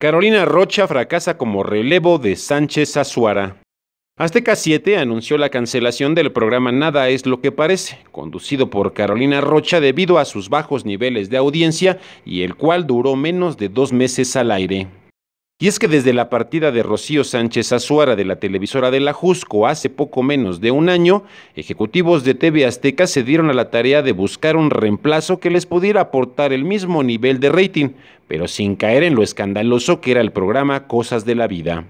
Carolina Rocha fracasa como relevo de Sánchez Azuara. Azteca 7 anunció la cancelación del programa Nada es lo que parece, conducido por Carolina Rocha debido a sus bajos niveles de audiencia y el cual duró menos de dos meses al aire. Y es que desde la partida de Rocío Sánchez Azuara de la televisora de la Jusco hace poco menos de un año, ejecutivos de TV Azteca se dieron a la tarea de buscar un reemplazo que les pudiera aportar el mismo nivel de rating, pero sin caer en lo escandaloso que era el programa Cosas de la Vida.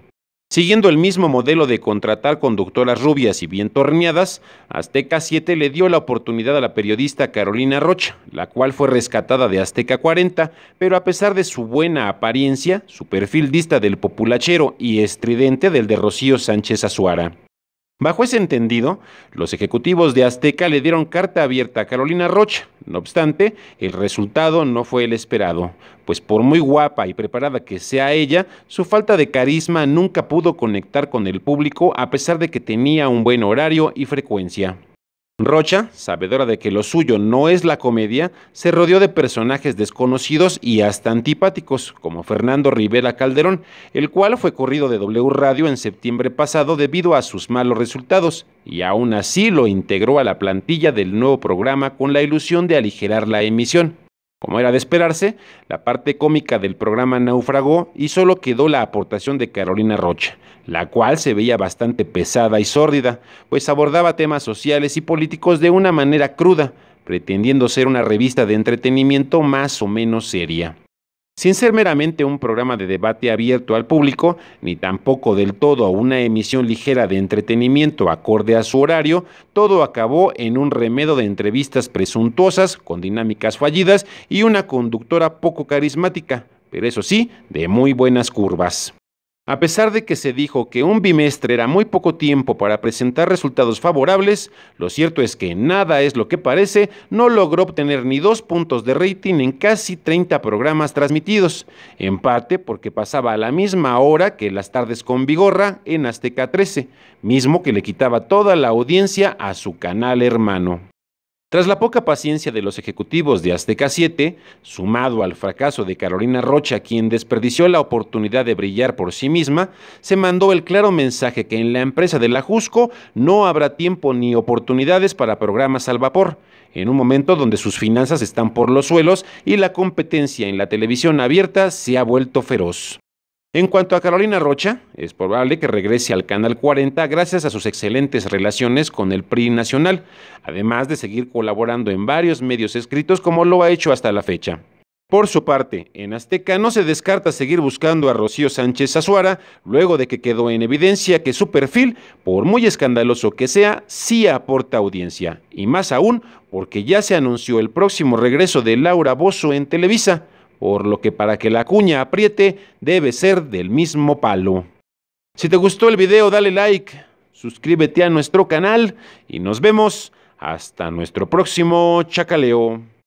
Siguiendo el mismo modelo de contratar conductoras rubias y bien torneadas, Azteca 7 le dio la oportunidad a la periodista Carolina Rocha, la cual fue rescatada de Azteca 40, pero a pesar de su buena apariencia, su perfil dista del populachero y estridente del de Rocío Sánchez Azuara. Bajo ese entendido, los ejecutivos de Azteca le dieron carta abierta a Carolina Rocha. No obstante, el resultado no fue el esperado, pues por muy guapa y preparada que sea ella, su falta de carisma nunca pudo conectar con el público a pesar de que tenía un buen horario y frecuencia. Rocha, sabedora de que lo suyo no es la comedia, se rodeó de personajes desconocidos y hasta antipáticos, como Fernando Rivera Calderón, el cual fue corrido de W Radio en septiembre pasado debido a sus malos resultados, y aún así lo integró a la plantilla del nuevo programa con la ilusión de aligerar la emisión. Como era de esperarse, la parte cómica del programa naufragó y solo quedó la aportación de Carolina Rocha, la cual se veía bastante pesada y sórdida, pues abordaba temas sociales y políticos de una manera cruda, pretendiendo ser una revista de entretenimiento más o menos seria sin ser meramente un programa de debate abierto al público, ni tampoco del todo una emisión ligera de entretenimiento acorde a su horario, todo acabó en un remedo de entrevistas presuntuosas, con dinámicas fallidas y una conductora poco carismática, pero eso sí, de muy buenas curvas. A pesar de que se dijo que un bimestre era muy poco tiempo para presentar resultados favorables, lo cierto es que nada es lo que parece, no logró obtener ni dos puntos de rating en casi 30 programas transmitidos, en parte porque pasaba a la misma hora que las tardes con Vigorra en Azteca 13, mismo que le quitaba toda la audiencia a su canal hermano. Tras la poca paciencia de los ejecutivos de Azteca 7, sumado al fracaso de Carolina Rocha, quien desperdició la oportunidad de brillar por sí misma, se mandó el claro mensaje que en la empresa de la Jusco no habrá tiempo ni oportunidades para programas al vapor, en un momento donde sus finanzas están por los suelos y la competencia en la televisión abierta se ha vuelto feroz. En cuanto a Carolina Rocha, es probable que regrese al Canal 40 gracias a sus excelentes relaciones con el PRI nacional, además de seguir colaborando en varios medios escritos como lo ha hecho hasta la fecha. Por su parte, en Azteca no se descarta seguir buscando a Rocío Sánchez Azuara, luego de que quedó en evidencia que su perfil, por muy escandaloso que sea, sí aporta audiencia, y más aún porque ya se anunció el próximo regreso de Laura Bozo en Televisa por lo que para que la cuña apriete debe ser del mismo palo. Si te gustó el video dale like, suscríbete a nuestro canal y nos vemos hasta nuestro próximo chacaleo.